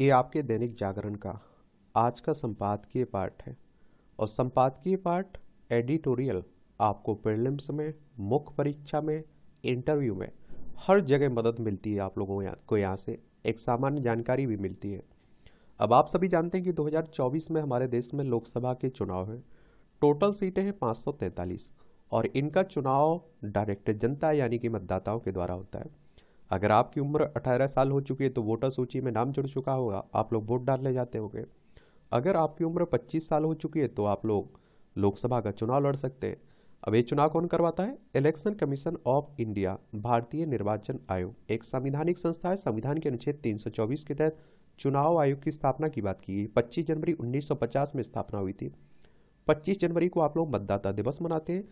ये आपके दैनिक जागरण का आज का संपादकीय पाठ है और संपादकीय पाठ एडिटोरियल आपको प्रिलिम्स में मुख्य परीक्षा में इंटरव्यू में हर जगह मदद मिलती है आप लोगों को यहाँ से एक सामान्य जानकारी भी मिलती है अब आप सभी जानते हैं कि 2024 में हमारे देश में लोकसभा के चुनाव हैं टोटल सीटें हैं पाँच और इनका चुनाव डायरेक्ट जनता यानी कि मतदाताओं के द्वारा होता है अगर आपकी उम्र 18 साल हो चुकी है तो वोटर सूची में नाम जुड़ चुका होगा आप लोग वोट डालने जाते होंगे अगर आपकी उम्र 25 साल हो चुकी है तो आप लोग लोकसभा का चुनाव लड़ सकते हैं अब ये चुनाव कौन करवाता है इलेक्शन कमीशन ऑफ इंडिया भारतीय निर्वाचन आयोग एक संविधानिक संस्था है संविधान के अनुच्छेद 324 के तहत चुनाव आयोग की स्थापना की बात की गई पच्चीस जनवरी 1950 में स्थापना हुई थी 25 जनवरी को आप लोग मतदाता दिवस मनाते हैं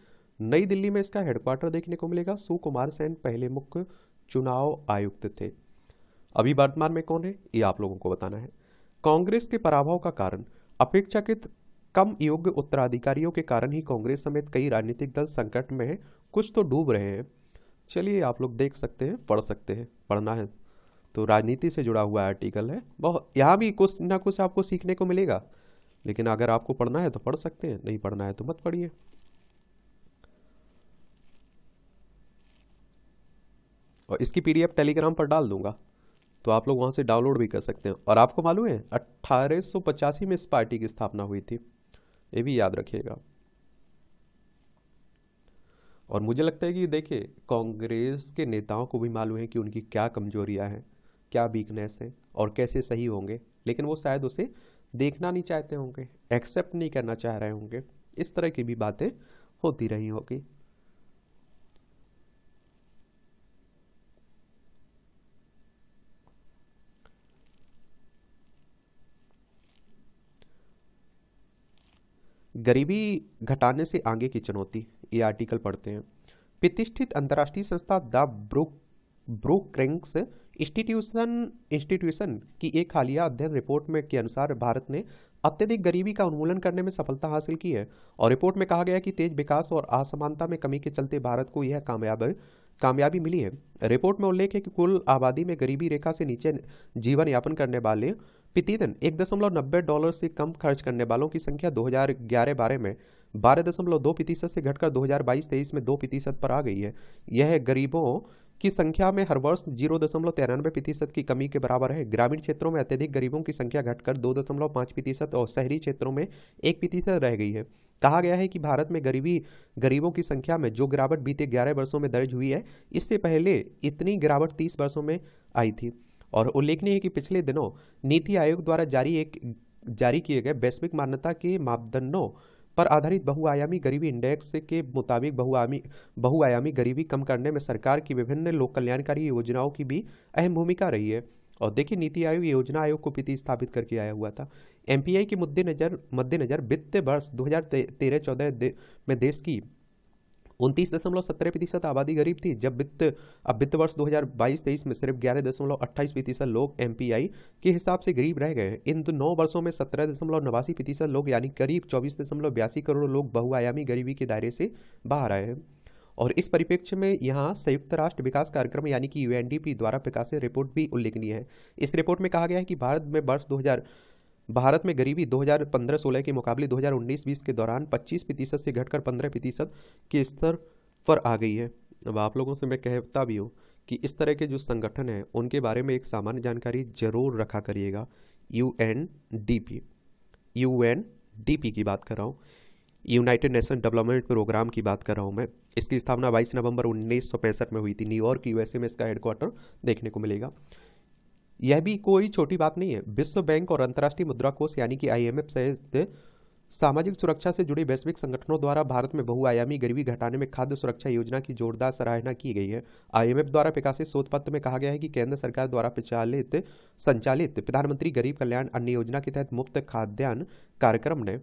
नई दिल्ली में इसका हेडक्वार्टर देखने को मिलेगा सुकुमार सेन पहले मुख्य चुनाव आयुक्त थे अभी वर्तमान में कौन है ये आप लोगों को बताना है कांग्रेस के पराभव का कारण अपेक्षाकृत कम योग्य उत्तराधिकारियों के कारण ही कांग्रेस समेत कई राजनीतिक दल संकट में हैं कुछ तो डूब रहे हैं चलिए आप लोग देख सकते हैं पढ़ सकते हैं पढ़ना है तो राजनीति से जुड़ा हुआ आर्टिकल है बहुत यहाँ भी कुछ ना कुछ आपको सीखने को मिलेगा लेकिन अगर आपको पढ़ना है तो पढ़ सकते हैं नहीं पढ़ना है तो मत पढ़िए और इसकी पीडीएफ टेलीग्राम पर डाल दूंगा तो आप लोग वहाँ से डाउनलोड भी कर सकते हैं और आपको मालूम है अट्ठारह में इस पार्टी की स्थापना हुई थी ये भी याद रखिएगा और मुझे लगता है कि देखिए कांग्रेस के नेताओं को भी मालूम है कि उनकी क्या कमजोरियां हैं क्या वीकनेस हैं और कैसे सही होंगे लेकिन वो शायद उसे देखना नहीं चाहते होंगे एक्सेप्ट नहीं करना चाह रहे होंगे इस तरह की भी बातें होती रही होगी गरीबी घटाने से आगे की चुनौती ये आर्टिकल पढ़ते हैं प्रतिष्ठित अंतर्राष्ट्रीय संस्था the Brook Brookings Institution Institution की एक हालिया अध्ययन रिपोर्ट में के अनुसार भारत ने अत्यधिक गरीबी का उन्मूलन करने में सफलता हासिल की है और रिपोर्ट में कहा गया कि तेज विकास और असमानता में कमी के चलते भारत को यह कामयाब कामयाबी मिली है रिपोर्ट में उल्लेख है कि कुल आबादी में गरीबी रेखा से नीचे जीवन यापन करने वाले प्रतिदिन एक दशमलव नब्बे डॉलर से कम खर्च करने वालों की संख्या 2011 बारे में बारह दशमलव दो प्रतिशत से घटकर 2022-23 में दो प्रतिशत पर आ गई है यह गरीबों की संख्या में हर वर्ष जीरो दशमलव तिरानवे प्रतिशत की कमी के बराबर है ग्रामीण क्षेत्रों में अत्यधिक गरीबों की संख्या घटकर दो दशमलव पाँच प्रतिशत और शहरी क्षेत्रों में एक प्रतिशत रह गई है कहा गया है कि भारत में गरीबी गरीबों की संख्या में जो गिरावट बीते ग्यारह वर्षों में दर्ज हुई है इससे पहले इतनी गिरावट तीस वर्षों में आई थी और उल्लेखनीय है कि पिछले दिनों नीति आयोग द्वारा जारी एक जारी किए गए वैश्विक मान्यता के मापदंडों पर आधारित बहुआयामी गरीबी इंडेक्स के मुताबिक बहुआयामी बहुआयामी गरीबी कम करने में सरकार की विभिन्न लोक कल्याणकारी योजनाओं की भी अहम भूमिका रही है और देखिए नीति आयोग योजना आयोग को प्रति स्थापित करके आया हुआ था एम के मुद्दे मद्देनजर वित्त वर्ष दो हज़ार में देश की उनतीस दशमलव सत्रह प्रतिशत आबादी गरीब थी जब वित्त अब वित्त वर्ष 2022-23 में सिर्फ ग्यारह दशमलव अट्ठाईस प्रतिशत लोग एम के हिसाब से गरीब रह गए इन तो नौ वर्षों में सत्रह दशमलव नवासी प्रतिशत लोग यानी करीब चौबीस दशमलव बयासी करोड़ लोग बहुआयामी गरीबी के दायरे से बाहर आए हैं और इस परिप्रेक्ष्य में यहाँ संयुक्त राष्ट्र विकास कार्यक्रम यानी कि यूएनडीपी द्वारा प्रकाशित रिपोर्ट भी उल्लेखनीय है इस रिपोर्ट में कहा गया है कि भारत में वर्ष भारत में गरीबी 2015-16 के मुकाबले 2019-20 के दौरान 25 प्रतिशत से घटकर 15 प्रतिशत के स्तर पर आ गई है अब आप लोगों से मैं कहता भी हूँ कि इस तरह के जो संगठन हैं उनके बारे में एक सामान्य जानकारी जरूर रखा करिएगा U N D P U N D P की बात कर रहा हूँ यूनाइटेड नेशन डेवलपमेंट प्रोग्राम की बात कर रहा हूँ मैं इसकी स्थापना 22 नवंबर उन्नीस में हुई थी न्यूयॉर्क यूएसए में इसका हेडक्वार्टर देखने को मिलेगा यह भी कोई छोटी बात नहीं है विश्व बैंक और अंतर्राष्ट्रीय मुद्रा कोष यानी कि आईएमएफ सहित सामाजिक सुरक्षा से जुड़े वैश्विक संगठनों द्वारा भारत में बहुआयामी गरीबी घटाने में खाद्य सुरक्षा योजना की जोरदार सराहना की गई है आईएमएफ द्वारा प्रकाशित शोध पत्र में कहा गया है कि केंद्र सरकार द्वारा प्रचालित संचालित प्रधानमंत्री गरीब कल्याण अन्न योजना के तहत मुफ्त खाद्यान्न कार्यक्रम ने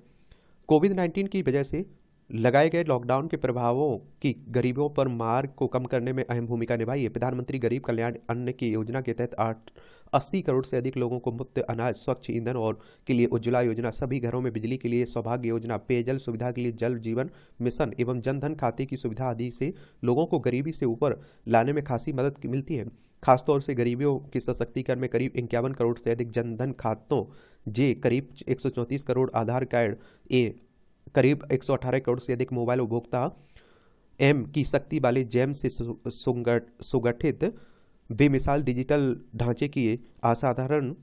कोविड नाइन्टीन की वजह से लगाए गए लॉकडाउन के प्रभावों की गरीबों पर मार को कम करने में अहम भूमिका निभाई है प्रधानमंत्री गरीब कल्याण अन्न की योजना के तहत आठ अस्सी करोड़ से अधिक लोगों को मुफ्त अनाज स्वच्छ ईंधन और के लिए उज्ज्वला योजना सभी घरों में बिजली के लिए सौभाग्य योजना पेयजल सुविधा के लिए जल जीवन मिशन एवं जनधन खाते की सुविधा आदि से लोगों को गरीबी से ऊपर लाने में खासी मदद मिलती है खासतौर से गरीबियों के सशक्तिकरण में करीब इक्यावन करोड़ से अधिक जनधन खातों जे करीब एक करोड़ आधार कार्ड ए करीब 118 करोड़ से अधिक मोबाइल उपभोक्ता एम की शक्ति वाले जैम से सुगठित बेमिसाल डिजिटल ढांचे की असाधारण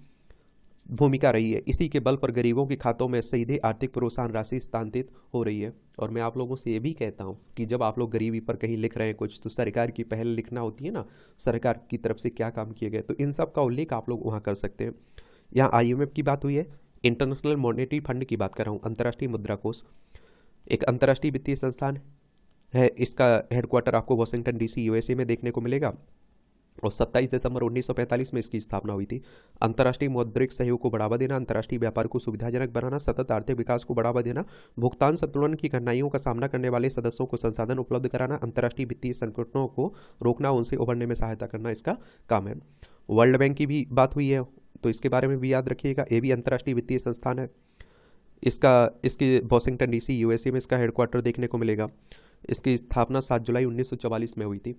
भूमिका रही है इसी के बल पर गरीबों के खातों में सीधे आर्थिक प्रोत्साहन राशि स्थानांतरित हो रही है और मैं आप लोगों से ये भी कहता हूँ कि जब आप लोग गरीबी पर कहीं लिख रहे हैं कुछ तो सरकार की पहल लिखना होती है ना सरकार की तरफ से क्या काम किए गए तो इन सब का उल्लेख आप लोग वहाँ कर सकते हैं यहाँ आई की बात हुई है इंटरनेशनल मॉनेटरी फंड की बात कर रहा हूँ अंतर्राष्ट्रीय मुद्रा कोष एक अंतर्राष्ट्रीय वित्तीय संस्थान है इसका हेडक्वार्टर आपको वॉशिंगटन डीसी यूएसए में देखने को मिलेगा और 27 दिसंबर 1945 में इसकी स्थापना हुई थी अंतर्राष्ट्रीय मौद्रिक सहयोग को बढ़ावा देना अंतर्राष्ट्रीय व्यापार को सुविधाजनक बनाना सतत आर्थिक विकास को बढ़ावा देना भुगतान संतुलन की कठिनाइयों का सामना करने वाले सदस्यों को संसाधन उपलब्ध कराना अंतर्राष्ट्रीय वित्तीय संकटों को रोकना उनसे उभरने में सहायता करना इसका काम है वर्ल्ड बैंक की भी बात हुई है तो इसके बारे में भी याद रखिएगा ये भी अंतर्राष्ट्रीय वित्तीय संस्थान है इसका इसकी वॉशिंगटन डीसी यूएसए में इसका हेडक्वार्टर देखने को मिलेगा इसकी स्थापना सात जुलाई उन्नीस में हुई थी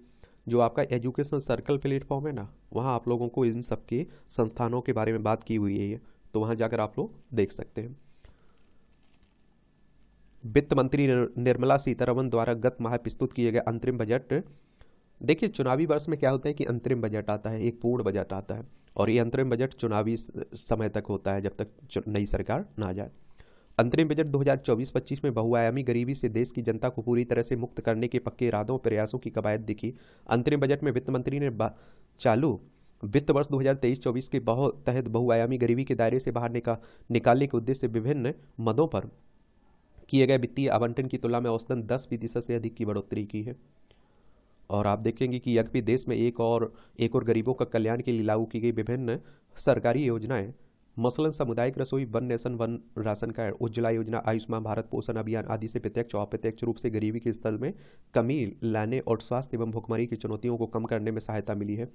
जो आपका एजुकेशन सर्कल प्लेटफॉर्म है ना वहाँ आप लोगों को इन सब के संस्थानों के बारे में बात की हुई है तो वहाँ जाकर आप लोग देख सकते हैं वित्त मंत्री निर्मला सीतारमन द्वारा गत माह प्रस्तुत किए गए अंतरिम बजट देखिए चुनावी वर्ष में क्या होता है कि अंतरिम बजट आता है एक पूर्ण बजट आता है और ये अंतरिम बजट चुनावी समय तक होता है जब तक नई सरकार ना जाए अंतरिम बजट 2024-25 में बहुआयामी गरीबी से देश की जनता को पूरी तरह से मुक्त करने के पक्के इरादों प्रयासों की कवायद दिखी अंतरिम बजट में वित्त मंत्री ने चालू वित्त वर्ष 2023-24 के बहु तहत बहुआयामी गरीबी के दायरे से बाहर निका, निकालने के उद्देश्य से विभिन्न मदों पर किए गए वित्तीय आवंटन की तुलना में औसतन दस प्रतिशत से अधिक की बढ़ोतरी की है और आप देखेंगे कि यज्ञ देश में एक और एक और गरीबों का कल्याण के लिए लागू की गई विभिन्न सरकारी योजनाएं मसलन सामुदायिक रसोई one nation one ration card Ujjwala योजना आयुष्मान भारत पोषण अभियान आदि से प्रत्यक्ष और अप्रत्यक्ष रूप से गरीबी के स्तर में कमी लाने और स्वास्थ्य एवं भुखमरी की चुनौतियों को कम करने में सहायता मिली है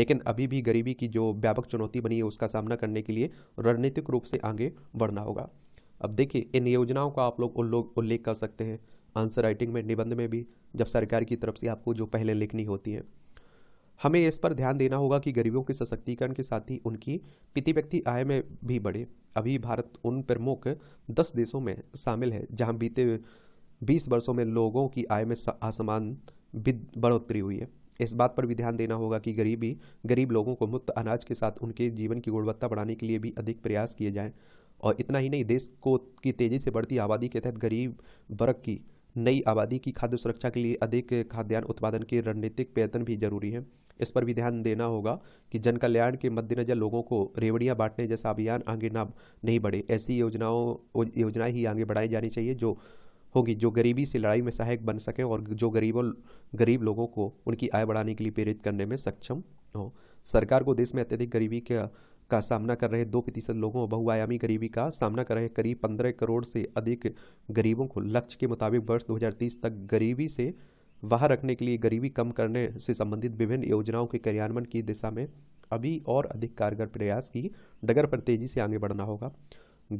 लेकिन अभी भी गरीबी की जो व्यापक चुनौती बनी है उसका सामना करने के लिए रणनीतिक रूप से आगे बढ़ना होगा अब देखिए इन योजनाओं का आप लोग उल्लेख कर सकते हैं आंसर राइटिंग में निबंध में भी जब सरकार की तरफ से आपको जो पहले लिखनी होती है हमें इस पर ध्यान देना होगा कि गरीबों के सशक्तिकरण के साथ ही उनकी प्रति व्यक्ति आय में भी बढ़े अभी भारत उन प्रमुख दस देशों में शामिल है जहां बीते बीस वर्षों में लोगों की आय में असमान बढ़ोतरी हुई है इस बात पर भी ध्यान देना होगा कि गरीबी गरीब लोगों को मुफ्त अनाज के साथ उनके जीवन की गुणवत्ता बढ़ाने के लिए भी अधिक प्रयास किए जाएं और इतना ही नहीं देश को की तेज़ी से बढ़ती आबादी के तहत गरीब वर्ग की नई आबादी की खाद्य सुरक्षा के लिए अधिक खाद्यान्न उत्पादन के रणनीतिक प्रयत्न भी जरूरी है इस पर भी ध्यान देना होगा कि जन कल्याण के मद्देनजर लोगों को रेवड़ियाँ बांटने जैसा अभियान आगे ना नहीं बढ़े ऐसी योजनाओं योजनाएं ही आगे बढ़ाई जानी चाहिए जो होगी जो गरीबी से लड़ाई में सहायक बन सकें और जो गरीबों गरीब लोगों को उनकी आय बढ़ाने के लिए प्रेरित करने में सक्षम हो सरकार को देश में अत्यधिक गरीबी का का सामना कर रहे दो प्रतिशत लोगों और बहुआयामी गरीबी का सामना कर रहे करीब पंद्रह करोड़ से अधिक गरीबों को लक्ष्य के मुताबिक वर्ष 2030 तक गरीबी से बाहर रखने के लिए गरीबी कम करने से संबंधित विभिन्न योजनाओं के क्रियान्वयन की दिशा में अभी और अधिक कारगर प्रयास की डगर पर तेजी से आगे बढ़ना होगा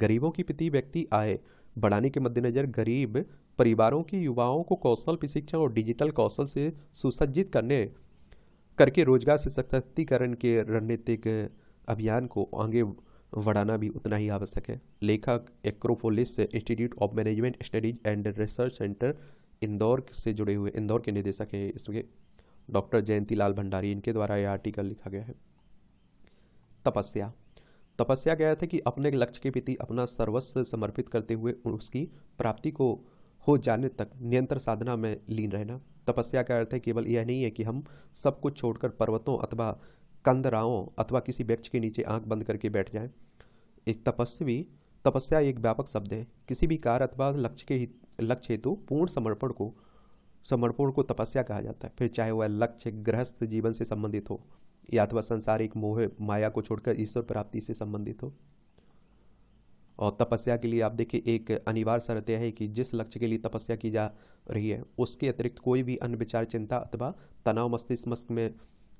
गरीबों की प्रति व्यक्ति आय बढ़ाने के मद्देनज़र गरीब परिवारों के युवाओं को कौशल प्रशिक्षण और डिजिटल कौशल से सुसज्जित करने करके रोजगार से सशक्तिकरण के रणनीतिक अभियान को आगे बढ़ाना भी उतना ही आवश्यक है लेखक Acropolis Institute of Management Studies and Research Centre Indore से जुड़े हुए इंदौर के निदेशक हैं इसके डॉक्टर जयंती लाल भंडारी इनके द्वारा यह आर्टिकल लिखा गया है तपस्या तपस्या गया था कि अपने लक्ष्य के प्रति अपना सर्वस्व समर्पित करते हुए उसकी प्राप्ति को हो जाने तक निरंतर साधना में लीन रहना तपस्या का अर्थ है केवल यह नहीं है कि हम सब कुछ छोड़कर पर्वतों अथवा कंदराओं अथवा किसी वृक्ष के नीचे आंख बंद करके बैठ जाएं एक तपस्वी तपस्या एक व्यापक शब्द है किसी भी कार्य अथवा लक्ष्य के लक्ष्य हेतु पूर्ण समर्पण को समर्पण को तपस्या कहा जाता है फिर चाहे वह लक्ष्य गृहस्थ जीवन से संबंधित हो या अथवा संसारिक मोह माया को छोड़कर ईश्वर प्राप्ति से संबंधित हो और तपस्या के लिए आप देखिए एक अनिवार्य शर्त है कि जिस लक्ष्य के लिए तपस्या की जा रही है उसके अतिरिक्त कोई भी अन्य विचार चिंता अथवा तनाव मस्तिष्क मस्क में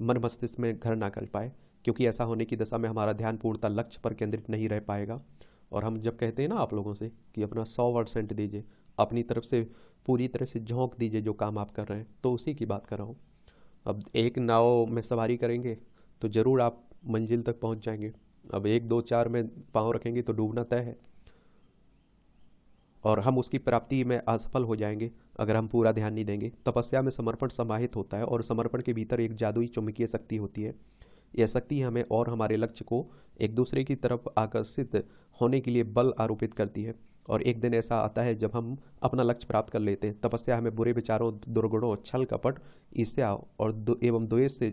मन मस्तिष्क में घर ना कर पाए क्योंकि ऐसा होने की दशा में हमारा ध्यान पूर्णतः लक्ष्य पर केंद्रित नहीं रह पाएगा और हम जब कहते हैं ना आप लोगों से कि अपना सौ परसेंट दीजिए अपनी तरफ से पूरी तरह से झोंक दीजिए जो काम आप कर रहे हैं तो उसी की बात कर रहा हूँ अब एक नाव में सवारी करेंगे तो ज़रूर आप मंजिल तक पहुँच जाएंगे अब एक दो चार में पाँव रखेंगे तो डूबना तय है और हम उसकी प्राप्ति में असफल हो जाएंगे अगर हम पूरा ध्यान नहीं देंगे तपस्या में समर्पण समाहित होता है और समर्पण के भीतर एक जादुई चुंबकीय शक्ति होती है यह शक्ति हमें और हमारे लक्ष्य को एक दूसरे की तरफ आकर्षित होने के लिए बल आरोपित करती है और एक दिन ऐसा आता है जब हम अपना लक्ष्य प्राप्त कर लेते हैं तपस्या हमें बुरे विचारों दुर्गुणों छल कपट ईर्ष्या और एवं द्वेष से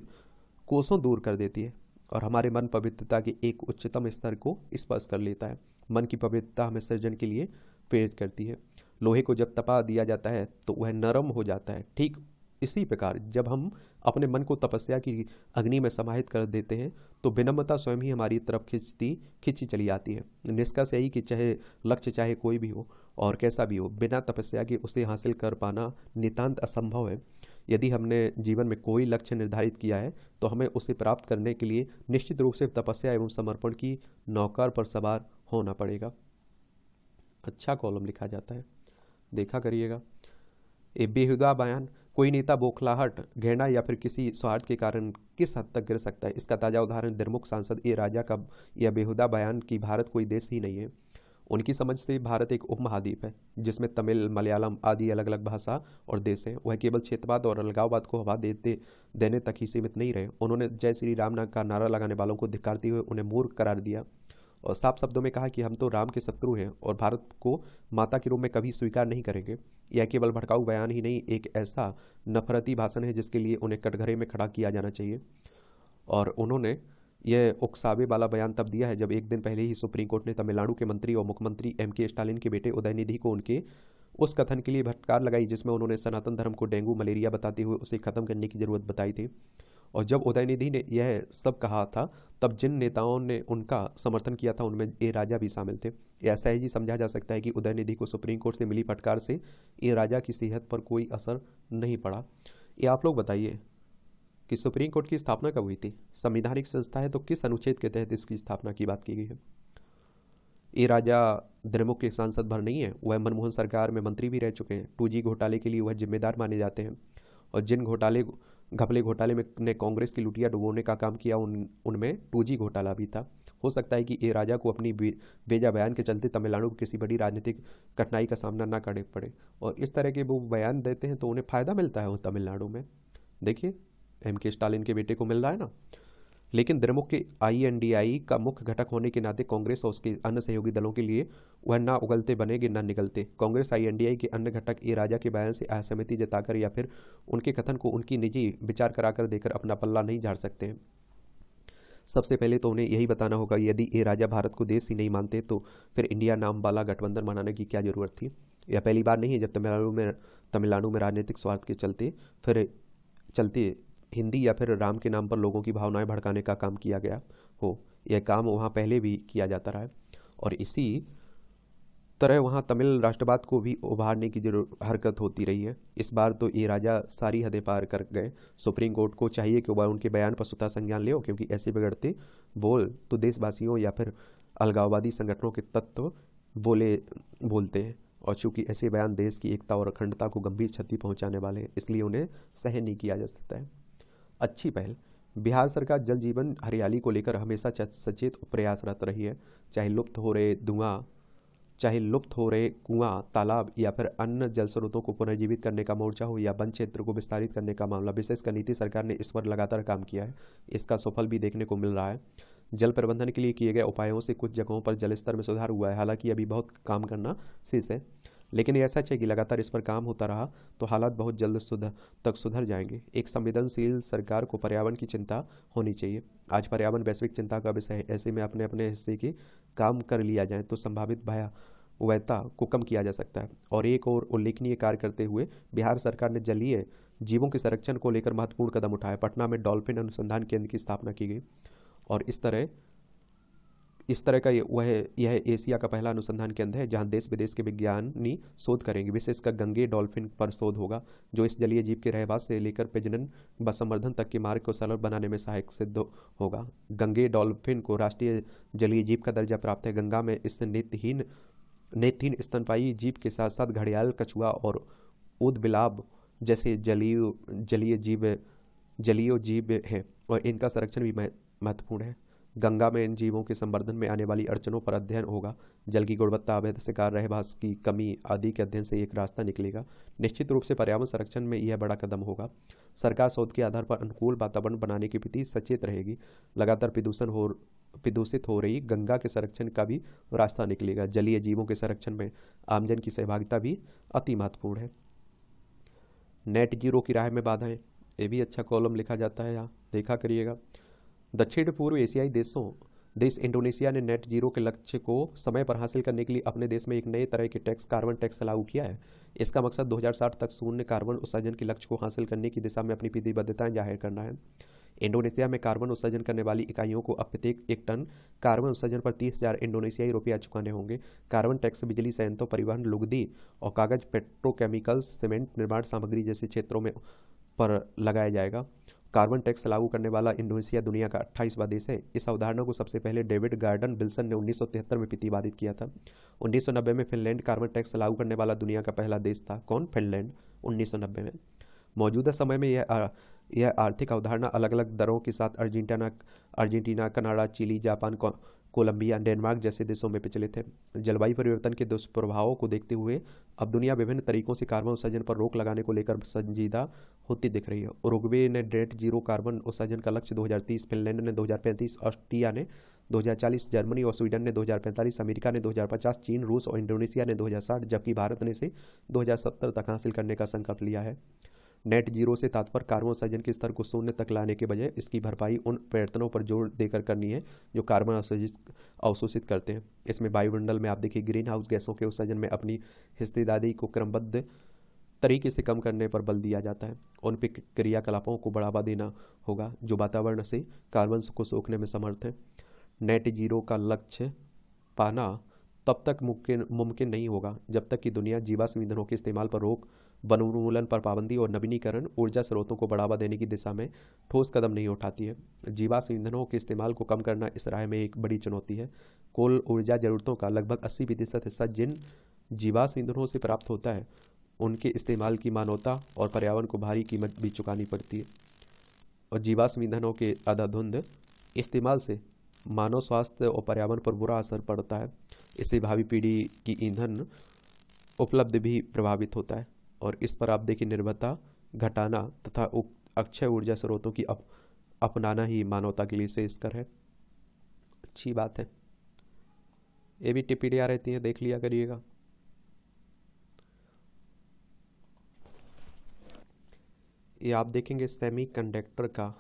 कोसों दूर कर देती है और हमारे मन पवित्रता के एक उच्चतम स्तर को स्पर्श कर लेता है मन की पवित्रता हमें सृजन के लिए पेश करती है लोहे को जब तपा दिया जाता है तो वह नरम हो जाता है ठीक इसी प्रकार जब हम अपने मन को तपस्या की अग्नि में समाहित कर देते हैं तो विनम्रता स्वयं ही हमारी तरफ खिंचती खिंची चली आती है निष्कर्ष यही कि चाहे लक्ष्य चाहे कोई भी हो और कैसा भी हो बिना तपस्या के उसे हासिल कर पाना नितांत असंभव है यदि हमने जीवन में कोई लक्ष्य निर्धारित किया है तो हमें उसे प्राप्त करने के लिए निश्चित रूप से तपस्या एवं समर्पण की नौकार पर सवार होना पड़ेगा अच्छा कॉलम लिखा जाता है देखा करिएगा ए बेहुदा बयान कोई नेता बोखलाहट घृणा या फिर किसी स्वार्थ के कारण किस हद तक गिर सकता है इसका ताज़ा उदाहरण दिरमुख सांसद ए राजा का यह बेहुदा बयान कि भारत कोई देश ही नहीं है उनकी समझ से भारत एक उपमहाद्वीप है जिसमें तमिल मलयालम आदि अलग अलग भाषा और देश हैं वह केवल क्षेत्रवाद और अलगाववाद को हवा देते देने तक ही सीमित नहीं रहे उन्होंने जय श्री राम का नारा लगाने वालों को धिकारते हुए उन्हें मूर्ख करार दिया और साफ शब्दों में कहा कि हम तो राम के शत्रु हैं और भारत को माता के रूप में कभी स्वीकार नहीं करेंगे यह केवल भड़काऊ बयान ही नहीं एक ऐसा नफरती भाषण है जिसके लिए उन्हें कटघरे में खड़ा किया जाना चाहिए और उन्होंने यह उकसावे वाला बयान तब दिया है जब एक दिन पहले ही सुप्रीम कोर्ट ने तमिलनाडु के मंत्री और मुख्यमंत्री एम के स्टालिन के बेटे उदयनिधि को उनके उस कथन के लिए भटकार लगाई जिसमें उन्होंने सनातन धर्म को डेंगू मलेरिया बताते हुए उसे खत्म करने की जरूरत बताई थी और जब उदयनिधि ने यह सब कहा था तब जिन नेताओं ने उनका समर्थन किया था उनमें ए राजा भी शामिल थे ऐसा ही समझा जा सकता है कि उदयनिधि को सुप्रीम कोर्ट से मिली फटकार से ए राजा की सेहत पर कोई असर नहीं पड़ा ये आप लोग बताइए कि सुप्रीम कोर्ट की स्थापना कब हुई थी संविधानिक संस्था है तो किस अनुच्छेद के तहत इसकी स्थापना की बात की गई है ए राजा द्रमुख के सांसद भर नहीं है वह मनमोहन सरकार में मंत्री भी रह चुके हैं टू घोटाले के लिए वह जिम्मेदार माने जाते हैं और जिन घोटाले घपले घोटाले में ने कांग्रेस की लुटिया डुबोने का काम किया उन उनमें टू घोटाला भी था हो सकता है कि ए राजा को अपनी बेजा बयान के चलते तमिलनाडु को किसी बड़ी राजनीतिक कठिनाई का सामना ना करने पड़े और इस तरह के वो बयान देते हैं तो उन्हें फ़ायदा मिलता है वो तमिलनाडु में देखिए एम के स्टालिन के बेटे को मिल रहा है ना लेकिन द्रमुक के आईएनडीआई का मुख्य घटक होने के नाते कांग्रेस और उसके अन्य सहयोगी दलों के लिए वह ना उगलते बनेंगे न निगलते कांग्रेस आईएनडीआई के अन्य घटक ए राजा के बयान से असहमति जताकर या फिर उनके कथन को उनकी निजी विचार कराकर देकर अपना पल्ला नहीं झाड़ सकते हैं सबसे पहले तो उन्हें यही बताना होगा यदि ए राजा भारत को देश ही नहीं मानते तो फिर इंडिया नाम वाला गठबंधन बनाने की क्या जरूरत थी यह पहली बार नहीं है जब तमिलनाडु में तमिलनाडु में राजनीतिक स्वार्थ के चलते फिर चलते हिंदी या फिर राम के नाम पर लोगों की भावनाएं भड़काने का काम किया गया हो यह काम वहाँ पहले भी किया जाता रहा है और इसी तरह वहाँ तमिल राष्ट्रवाद को भी उभारने की जरूर हरकत होती रही है इस बार तो ये राजा सारी हदें पार कर गए सुप्रीम कोर्ट को चाहिए कि वह उनके बयान पर स्वतः संज्ञान ले क्योंकि ऐसे बिगड़ते बोल तो देशवासियों या फिर अलगाववादी संगठनों के तत्व बोले बोलते हैं और चूंकि ऐसे बयान देश की एकता और अखंडता को गंभीर क्षति पहुंचाने वाले हैं इसलिए उन्हें सहन नहीं किया जा सकता है अच्छी पहल बिहार सरकार जल जीवन हरियाली को लेकर हमेशा सचेत प्रयासरत रही है चाहे लुप्त हो रहे धुआं चाहे लुप्त हो रहे कुआं तालाब या फिर अन्य जल स्रोतों को पुनर्जीवित करने का मोर्चा हो या वन क्षेत्र को विस्तारित करने का मामला विशेषकर नीति सरकार ने इस पर लगातार काम किया है इसका सफल भी देखने को मिल रहा है जल प्रबंधन के लिए किए गए उपायों से कुछ जगहों पर जलस्तर में सुधार हुआ है हालांकि अभी बहुत काम करना शेष है लेकिन ऐसा चाहिए कि लगातार इस पर काम होता रहा तो हालात बहुत जल्द सुधर तक सुधर जाएंगे एक संवेदनशील सरकार को पर्यावरण की चिंता होनी चाहिए आज पर्यावरण वैश्विक चिंता का विषय है ऐसे में अपने अपने हिस्से की काम कर लिया जाए तो संभावित भया वैता को कम किया जा सकता है और एक और उल्लेखनीय कार्य करते हुए बिहार सरकार ने जलीय जीवों के संरक्षण को लेकर महत्वपूर्ण कदम उठाया पटना में डॉल्फिन अनुसंधान केंद्र की स्थापना की गई और इस तरह इस तरह का वह यह एशिया का पहला अनुसंधान केंद्र है जहां देश विदेश के विज्ञानी शोध करेंगे विशेषकर गंगे डॉल्फिन पर शोध होगा जो इस जलीय जीव के रहवास से लेकर प्रजनन व संवर्धन तक के मार्ग को सरल बनाने में सहायक सिद्ध होगा गंगे डॉल्फिन को राष्ट्रीय जलीय जीव का दर्जा प्राप्त है गंगा में इस नित्यहीन नेतहीन स्तनपायी जीव के साथ साथ घड़ियाल कछुआ और उदबिलाब जैसे जलीय जलीय जीव जलीय जीव हैं और इनका संरक्षण भी महत्वपूर्ण है गंगा में इन जीवों के संवर्धन में आने वाली अड़चनों पर अध्ययन होगा जल की गुणवत्ता अवैध शिकार रहवास की कमी आदि के अध्ययन से एक रास्ता निकलेगा निश्चित रूप से पर्यावरण संरक्षण में यह बड़ा कदम होगा सरकार शोध के आधार पर अनुकूल वातावरण बनाने के प्रति सचेत रहेगी लगातार प्रदूषण हो प्रदूषित हो रही गंगा के संरक्षण का भी रास्ता निकलेगा जलीय जीवों के संरक्षण में आमजन की सहभागिता भी अति महत्वपूर्ण है नेट जीरो की राह में बाधाएं ये भी अच्छा कॉलम लिखा जाता है यहाँ देखा करिएगा दक्षिण पूर्व एशियाई देशों देश इंडोनेशिया ने नेट जीरो के लक्ष्य को समय पर हासिल करने के लिए अपने देश में एक नए तरह के टैक्स कार्बन टैक्स लागू किया है इसका मकसद 2060 तक शून्य कार्बन उत्सर्जन के लक्ष्य को हासिल करने की दिशा में अपनी प्रतिबद्धताएं जाहिर करना है इंडोनेशिया में कार्बन उत्सर्जन करने वाली इकाइयों को अब प्रत्येक एक टन कार्बन उत्सर्जन पर तीस हज़ार इंडोनेशियाई रुपया चुकाने होंगे कार्बन टैक्स बिजली संयंत्रों परिवहन लुगदी और कागज पेट्रोकेमिकल्स सीमेंट निर्माण सामग्री जैसे क्षेत्रों में पर लगाया जाएगा कार्बन टैक्स लागू करने वाला इंडोनेशिया दुनिया का अट्ठाईसवा देश है इस अवधारणा को सबसे पहले डेविड गार्डन बिल्सन ने उन्नीस में प्रतिपादित किया था उन्नीस में फिनलैंड कार्बन टैक्स लागू करने वाला दुनिया का पहला देश था कौन फिनलैंड उन्नीस में मौजूदा समय में यह यह आर्थिक अवधारणा अलग अलग दरों के साथ Argentina Argentina Canada Chile Japan Colombia Denmark जैसे देशों में पिछले थे जलवायु परिवर्तन के दुष्प्रभावों को देखते हुए अब दुनिया विभिन्न तरीकों से कार्बन उत्सर्जन पर रोक लगाने को लेकर संजीदा होती दिख रही है उरुग्वे ने डेट जीरो कार्बन उत्सर्जन का लक्ष्य 2030 फिनलैंड ने 2035 ऑस्ट्रिया ने 2040 जर्मनी और स्वीडन ने 2045 अमेरिका ने 2050 चीन रूस और इंडोनेशिया ने 2060 जबकि भारत ने इसे 2070 तक हासिल करने का संकल्प लिया है नेट जीरो से तात्पर्य कार्बन ऑक्सीजन के स्तर को शून्य तक लाने के बजाय इसकी भरपाई उन प्रयत्नों पर जोर देकर करनी है जो कार्बन अवशोषित करते हैं इसमें वायुमंडल में आप देखिए ग्रीन हाउस गैसों के उत्सर्जन में अपनी हिस्सेदारी को क्रमबद्ध तरीके से कम करने पर बल दिया जाता है उन पर क्रियाकलापों को बढ़ावा देना होगा जो वातावरण से कार्बन को सोखने में समर्थ है नेट जीरो का लक्ष्य पाना तब तक मुमकिन मुमकिन नहीं होगा जब तक कि दुनिया जीवाश्म ईंधनों के इस्तेमाल पर रोक वनोन्मूलन पर पाबंदी और नवीनीकरण ऊर्जा स्रोतों को बढ़ावा देने की दिशा में ठोस कदम नहीं उठाती है जीवाश्म ईंधनों के इस्तेमाल को कम करना इस राय में एक बड़ी चुनौती है कुल ऊर्जा जरूरतों का लगभग अस्सी प्रतिशत हिस्सा जिन जीवाश्म ईंधनों से प्राप्त होता है उनके इस्तेमाल की मानवता और पर्यावरण को भारी कीमत भी चुकानी पड़ती है और जीवाश्म ईंधनों के अधाधुंध इस्तेमाल से मानव स्वास्थ्य और पर्यावरण पर बुरा असर पड़ता है इससे भावी पीढ़ी की ईंधन उपलब्ध भी प्रभावित होता है और इस पर आप देखिए निर्भरता घटाना तथा अक्षय ऊर्जा स्रोतों की अप, अपनाना ही मानवता के लिए इसकर है अच्छी बात है ये भी टिप्पणियाँ रहती हैं देख लिया करिएगा ये आप देखेंगे सेमी कंडक्टर का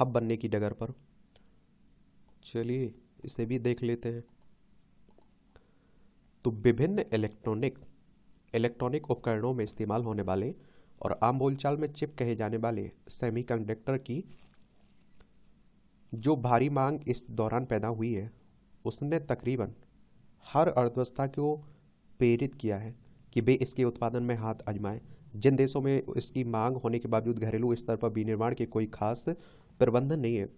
हब बनने की डगर पर चलिए इसे भी देख लेते हैं तो विभिन्न इलेक्ट्रॉनिक इलेक्ट्रॉनिक उपकरणों में इस्तेमाल होने वाले और आम बोलचाल में चिप कहे जाने वाले सेमीकंडक्टर की जो भारी मांग इस दौरान पैदा हुई है उसने तकरीबन हर अर्थव्यवस्था को प्रेरित किया है कि वे इसके उत्पादन में हाथ आजमाएं जिन देशों में इसकी मांग होने के बावजूद घरेलू स्तर पर विनिर्माण के कोई खास प्रबंधन नहीं है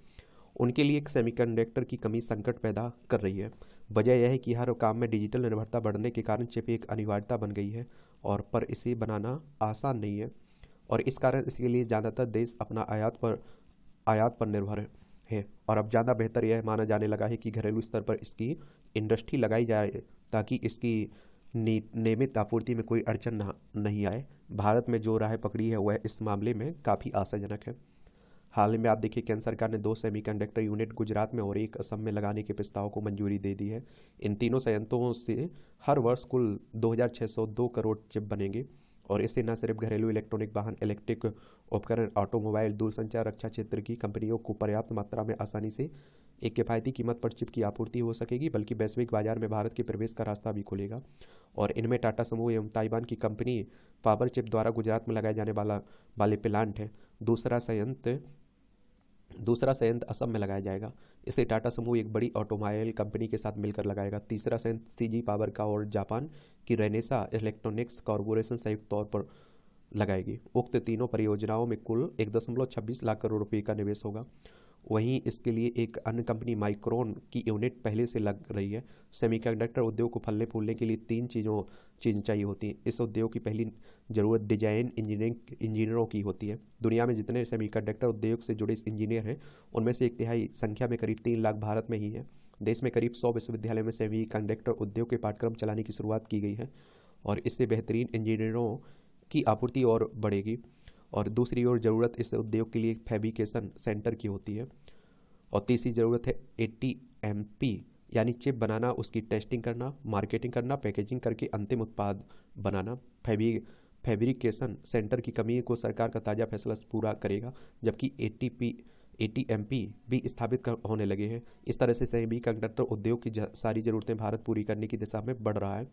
उनके लिए एक सेमीकंडक्टर की कमी संकट पैदा कर रही है वजह यह है कि हर काम में डिजिटल निर्भरता बढ़ने के कारण चिप एक अनिवार्यता बन गई है और पर इसे बनाना आसान नहीं है और इस कारण इसके लिए ज़्यादातर देश अपना आयात पर आयात पर निर्भर है और अब ज़्यादा बेहतर यह माना जाने लगा है कि घरेलू स्तर पर इसकी इंडस्ट्री लगाई जाए ताकि इसकी नियमित आपूर्ति में कोई अड़चन नहीं आए भारत में जो राह पकड़ी है वह इस मामले में काफ़ी आशाजनक है हाल ही में आप देखिए केंद्र सरकार ने दो सेमीकंडक्टर यूनिट गुजरात में और एक असम में लगाने के प्रस्ताव को मंजूरी दे दी है इन तीनों संयंत्रों से हर वर्ष कुल 2602 करोड़ चिप बनेंगे और इससे न सिर्फ घरेलू इलेक्ट्रॉनिक वाहन इलेक्ट्रिक उपकरण ऑटोमोबाइल दूरसंचार रक्षा क्षेत्र की कंपनियों को पर्याप्त मात्रा में आसानी से एक किफ़ायती कीमत पर चिप की आपूर्ति हो सकेगी बल्कि वैश्विक बाजार में भारत के प्रवेश का रास्ता भी खुलेगा और इनमें टाटा समूह एवं ताइवान की कंपनी पावर चिप द्वारा गुजरात में लगाए जाने वाला वाले प्लांट है दूसरा संयंत्र दूसरा संयंत्र असम में लगाया जाएगा इसे टाटा समूह एक बड़ी ऑटोमोबाइल कंपनी के साथ मिलकर लगाएगा तीसरा संयंत्र सीजी पावर का और जापान की रेनेसा इलेक्ट्रॉनिक्स कॉरपोरेशन संयुक्त तौर पर लगाएगी उक्त तीनों परियोजनाओं में कुल एक दशमलव छब्बीस लाख करोड़ रुपये का निवेश होगा वहीं इसके लिए एक अन्य कंपनी माइक्रोन की यूनिट पहले से लग रही है सेमीकंडक्टर उद्योग को फलने फूलने के लिए तीन चीज़ों चीज़ें चाहिए होती हैं इस उद्योग की पहली ज़रूरत डिजाइन इंजीनियरिंग इंजीनियरों की होती है दुनिया में जितने सेमीकंडक्टर उद्योग से जुड़े इंजीनियर हैं उनमें से एक तिहाई संख्या में करीब तीन लाख भारत में ही है देश में करीब सौ विश्वविद्यालय में सेमी कंडक्टर उद्योग के पाठ्यक्रम चलाने की शुरुआत की गई है और इससे बेहतरीन इंजीनियरों की आपूर्ति और बढ़ेगी और दूसरी ओर ज़रूरत इस उद्योग के लिए फैब्रिकेशन सेंटर की होती है और तीसरी ज़रूरत है टी एम यानी चिप बनाना उसकी टेस्टिंग करना मार्केटिंग करना पैकेजिंग करके अंतिम उत्पाद बनाना फैबी फैब्रिकेशन सेंटर की कमी को सरकार का ताज़ा फैसला पूरा करेगा जबकि टी पी पी भी स्थापित होने लगे हैं इस तरह से सेमी कंडक्टर उद्योग की सारी ज़रूरतें भारत पूरी करने की दिशा में बढ़ रहा है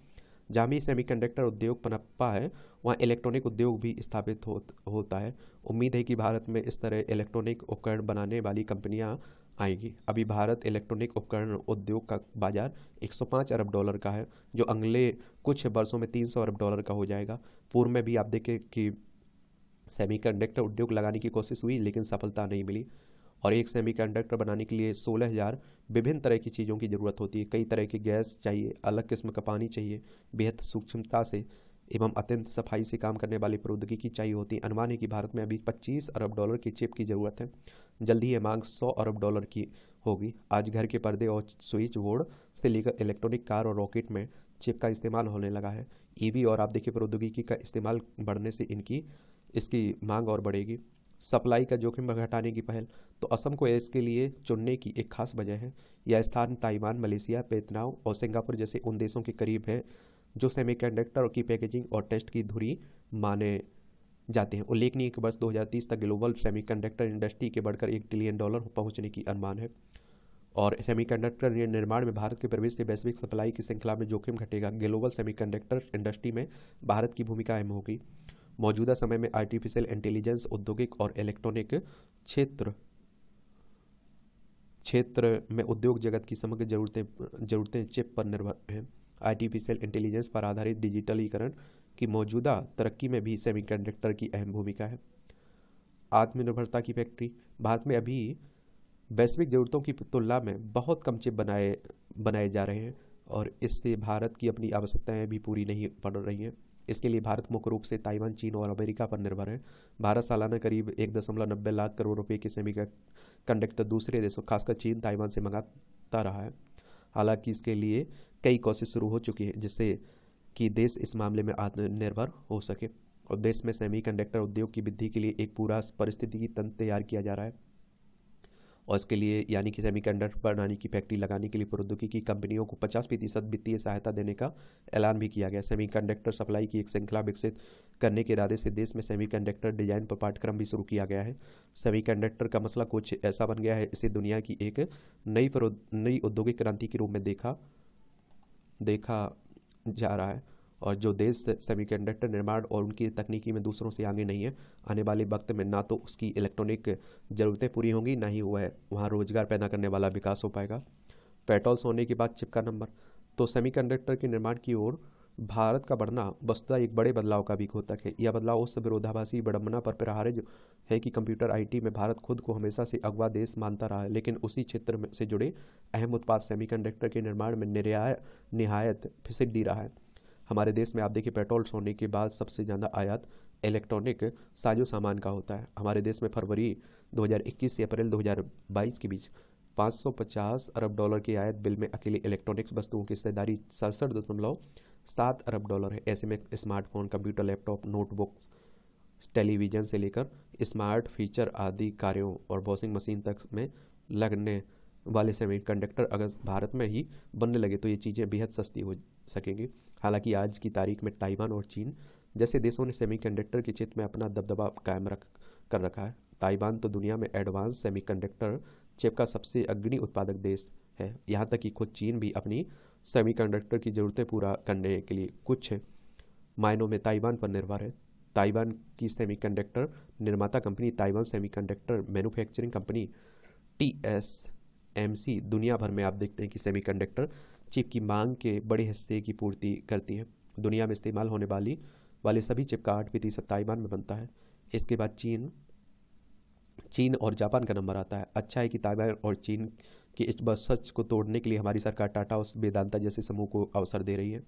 जामी सेमीकंडक्टर उद्योग पनप्पा है वहाँ इलेक्ट्रॉनिक उद्योग भी स्थापित हो, होता है उम्मीद है कि भारत में इस तरह इलेक्ट्रॉनिक उपकरण बनाने वाली कंपनियाँ आएगी अभी भारत इलेक्ट्रॉनिक उपकरण उद्योग का बाजार 105 अरब डॉलर का है जो अगले कुछ वर्षों में 300 अरब डॉलर का हो जाएगा पूर्व में भी आप देखें कि सेमीकंडक्टर उद्योग लगाने की कोशिश हुई लेकिन सफलता नहीं मिली और एक कंडक्टर बनाने के लिए सोलह हज़ार विभिन्न तरह की चीज़ों की ज़रूरत होती है कई तरह की गैस चाहिए अलग किस्म का पानी चाहिए बेहद सूक्ष्मता से एवं अत्यंत सफाई से काम करने वाली प्रौद्योगिकी चाहिए होती है अनुमान है कि भारत में अभी 25 अरब डॉलर की चिप की ज़रूरत है जल्दी ये मांग 100 अरब डॉलर की होगी आज घर के पर्दे और स्विच बोर्ड से लेकर इलेक्ट्रॉनिक कार और रॉकेट में चिप का इस्तेमाल होने लगा है ईवी और आप देखिए प्रौद्योगिकी का इस्तेमाल बढ़ने से इनकी इसकी मांग और बढ़ेगी सप्लाई का जोखिम घटाने की पहल तो असम को इसके लिए चुनने की एक खास वजह है यह स्थान ताइवान मलेशिया वियतनाम और सिंगापुर जैसे उन देशों के करीब है जो सेमीकंडक्टर की पैकेजिंग और टेस्ट की धुरी माने जाते हैं उल्लेखनीय कि वर्ष 2030 तक ग्लोबल सेमीकंडक्टर इंडस्ट्री के बढ़कर एक ट्रिलियन डॉलर पहुंचने की अनुमान है और सेमीकंडक्टर निर्माण में भारत के प्रवेश से वैश्विक सप्लाई की श्रृंखला में जोखिम घटेगा ग्लोबल सेमीकंडक्टर इंडस्ट्री में भारत की भूमिका अहम होगी मौजूदा समय में आर्टिफिशियल इंटेलिजेंस औद्योगिक और इलेक्ट्रॉनिक क्षेत्र क्षेत्र में उद्योग जगत की समग्र जरूरतें जरूरतें चिप पर निर्भर हैं आर्टिफिशियल इंटेलिजेंस पर आधारित डिजिटलीकरण की मौजूदा तरक्की में भी सेमीकंडक्टर की अहम भूमिका है आत्मनिर्भरता की फैक्ट्री भारत में अभी वैश्विक ज़रूरतों की तुलना में बहुत कम चिप बनाए बनाए जा रहे हैं और इससे भारत की अपनी आवश्यकताएं भी पूरी नहीं पड़ रही हैं इसके लिए भारत मुख्य रूप से ताइवान चीन और अमेरिका पर निर्भर है भारत सालाना करीब एक दशमलव नब्बे लाख करोड़ रुपए के सेमी कंडक्टर दूसरे देशों खासकर चीन ताइवान से मंगाता रहा है हालांकि इसके लिए कई कोशिश शुरू हो चुकी हैं जिससे कि देश इस मामले में आत्मनिर्भर हो सके और देश में सेमी उद्योग की वृद्धि के लिए एक पूरा परिस्थिति तंत्र तैयार किया जा रहा है और इसके लिए यानी कि सेमी बनाने की फैक्ट्री लगाने के लिए प्रौद्योगिकी कंपनियों को पचास प्रतिशत वित्तीय सहायता देने का ऐलान भी किया गया कंडक्टर सप्लाई की एक श्रृंखला विकसित करने के इरादे से देश में कंडक्टर डिजाइन पर पाठ्यक्रम भी शुरू किया गया है कंडक्टर का मसला कुछ ऐसा बन गया है इसे दुनिया की एक नई नई औद्योगिक क्रांति के रूप में देखा देखा जा रहा है और जो देश सेमीकंडक्टर निर्माण और उनकी तकनीकी में दूसरों से आगे नहीं है आने वाले वक्त में ना तो उसकी इलेक्ट्रॉनिक ज़रूरतें पूरी होंगी ना ही वह वहाँ रोजगार पैदा करने वाला विकास हो पाएगा पेट्रोल सोने के बाद चिपका नंबर तो सेमी के निर्माण की ओर भारत का बढ़ना वस्तुता एक बड़े बदलाव का भी घोतक है यह बदलाव उस विरोधाभासी विडम्बना पर प्रहार है कि कंप्यूटर आईटी में भारत खुद को हमेशा से अगवा देश मानता रहा है लेकिन उसी क्षेत्र से जुड़े अहम उत्पाद सेमीकंडक्टर के निर्माण में निर्या निहायत फिसड्डी रहा है हमारे देश में आप देखिए पेट्रोल सोने के बाद सबसे ज़्यादा आयात इलेक्ट्रॉनिक साजो सामान का होता है हमारे देश में फरवरी 2021 से अप्रैल 2022 के बीच 550 अरब डॉलर की आयात बिल में अकेले इलेक्ट्रॉनिक्स वस्तुओं की हिस्सेदारी सड़सठ दशमलव सात अरब डॉलर है ऐसे में smartphone computer laptop notebooks television से लेकर स्मार्ट फीचर आदि कार्यों और वॉशिंग मशीन तक में लगने वाले सेमी कंडक्टर अगर भारत में ही बनने लगे तो ये चीज़ें बेहद सस्ती हो सकेंगी हालांकि आज की तारीख में ताइवान और चीन जैसे देशों ने सेमीकंडक्टर के क्षेत्र में अपना दबदबा कायम रख कर रखा है ताइवान तो दुनिया में एडवांस सेमीकंडक्टर चिप का सबसे अग्नि उत्पादक देश है यहाँ तक कि खुद चीन भी अपनी सेमीकंडक्टर की ज़रूरतें पूरा करने के लिए कुछ मायनों में ताइवान पर निर्भर है ताइवान की सेमीकंडक्टर निर्माता company Taiwan Semiconductor Manufacturing Company T S M C दुनिया भर में आप देखते हैं कि सेमीकंडक्टर चिप की मांग के बड़े हिस्से की पूर्ति करती है दुनिया में इस्तेमाल होने वाली वाले सभी चिप का आठ विधि ताइवान में बनता है इसके बाद चीन चीन और जापान का नंबर आता है अच्छा है कि ताइवान और चीन की इस सच को तोड़ने के लिए हमारी सरकार टाटा और वेदांता जैसे समूह को अवसर दे रही है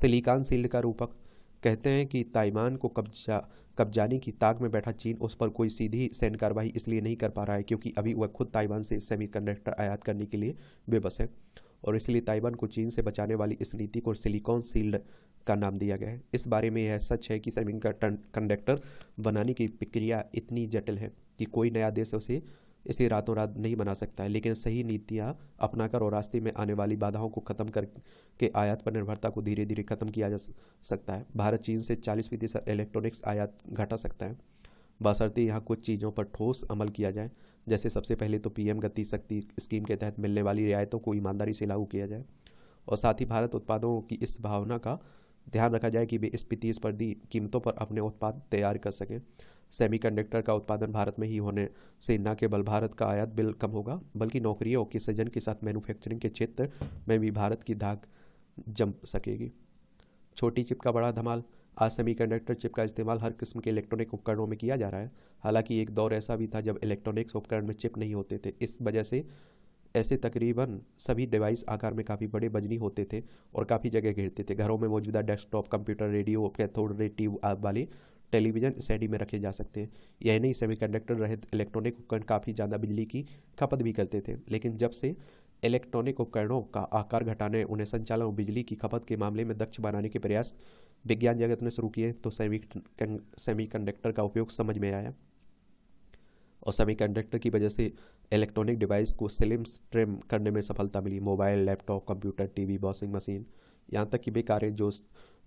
सिलिकॉन सील्ड का रूपक कहते हैं कि ताइवान को कब्जा कब्जाने की ताक में बैठा चीन उस पर कोई सीधी सैन्य कार्रवाई इसलिए नहीं कर पा रहा है क्योंकि अभी वह खुद ताइवान से सेमीकंडक्टर आयात करने के लिए बेबस है और इसलिए ताइवान को चीन से बचाने वाली इस नीति को सिलिकॉन सील्ड का नाम दिया गया है इस बारे में यह सच है कि का कंडक्टर बनाने की प्रक्रिया इतनी जटिल है कि कोई नया देश उसे इसे रातों रात नहीं बना सकता है लेकिन सही नीतियाँ अपनाकर और रास्ते में आने वाली बाधाओं को खत्म करके आयात पर निर्भरता को धीरे धीरे खत्म किया जा सकता है भारत चीन से चालीस फीसद इलेक्ट्रॉनिक्स आयात घटा सकता है बासरती यहाँ कुछ चीज़ों पर ठोस अमल किया जाए जैसे सबसे पहले तो पीएम गति शक्ति स्कीम के तहत मिलने वाली रियायतों को ईमानदारी से लागू किया जाए और साथ ही भारत उत्पादों की इस भावना का ध्यान रखा जाए कि वे इस प्रतिस्पर्धी कीमतों पर अपने उत्पाद तैयार कर सकें सेमीकंडक्टर का उत्पादन भारत में ही होने से न केवल भारत का आयात बिल कम होगा बल्कि नौकरियों के सृजन के साथ मैन्युफैक्चरिंग के क्षेत्र में भी भारत की धाक जम सकेगी छोटी चिप का बड़ा धमाल आज सेमीकंडक्टर चिप का इस्तेमाल हर किस्म के इलेक्ट्रॉनिक उपकरणों में किया जा रहा है हालांकि एक दौर ऐसा भी था जब इलेक्ट्रॉनिक्स उपकरण में चिप नहीं होते थे इस वजह से ऐसे तकरीबन सभी डिवाइस आकार में काफ़ी बड़े बजनी होते थे और काफ़ी जगह घेरते थे घरों में मौजूदा desktop computer radio cathode ray वाले टेलीविजन सैडी में रखे जा सकते हैं यह नहीं सेमी कंडक्टर रहित इलेक्ट्रॉनिक उपकरण काफ़ी ज़्यादा बिजली की खपत भी करते थे लेकिन जब से इलेक्ट्रॉनिक उपकरणों का आकार घटाने उन्हें संचालन और बिजली की खपत के मामले में दक्ष बनाने के प्रयास विज्ञान जगत ने शुरू किए तो सेमी सेमी कंडक्टर का उपयोग समझ में आया और सेमी कंडक्टर की वजह से इलेक्ट्रॉनिक डिवाइस को स्लिम स्ट्रिम करने में सफलता मिली mobile laptop computer TV washing machine यहाँ तक कि वे कार्य जो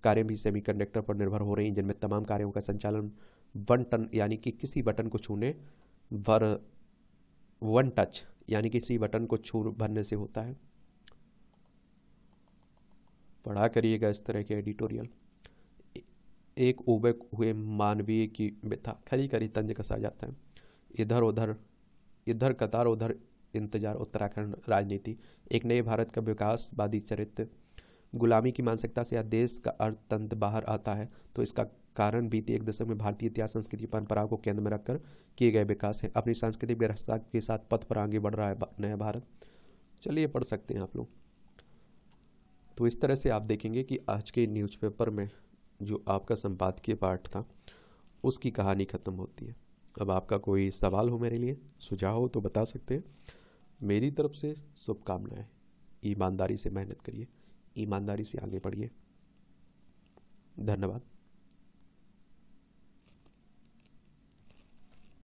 कार्य भी सेमी कंडक्टर पर निर्भर हो रही हैं जिनमें तमाम कार्यों का संचालन वन टन यानी कि किसी बटन को छूने भर वन टच यानी किसी बटन को छू भरने से होता है पढ़ा करिएगा इस तरह के एडिटोरियल एक उबे हुए मानवीय की व्यथा खरी खरी तंज कसा जाता है इधर उधर इधर कतार उधर इंतजार उत्तराखंड राजनीति एक नए भारत का विकासवादी चरित्र गुलामी की मानसिकता से यह देश का अर्थतंत्र बाहर आता है तो इसका कारण बीते एक दशक में भारतीय इतिहास संस्कृति परंपराओं को केंद्र में रखकर किए गए विकास हैं अपनी सांस्कृतिक व्यवस्था के साथ पथ पर आगे बढ़ रहा है नया भारत चलिए पढ़ सकते हैं आप लोग तो इस तरह से आप देखेंगे कि आज के न्यूज़पेपर में जो आपका संपादकीय पाठ था उसकी कहानी ख़त्म होती है अब आपका कोई सवाल हो मेरे लिए सुझाव हो तो बता सकते हैं मेरी तरफ से शुभकामनाएं ईमानदारी से मेहनत करिए ईमानदारी से आगे बढ़िए धन्यवाद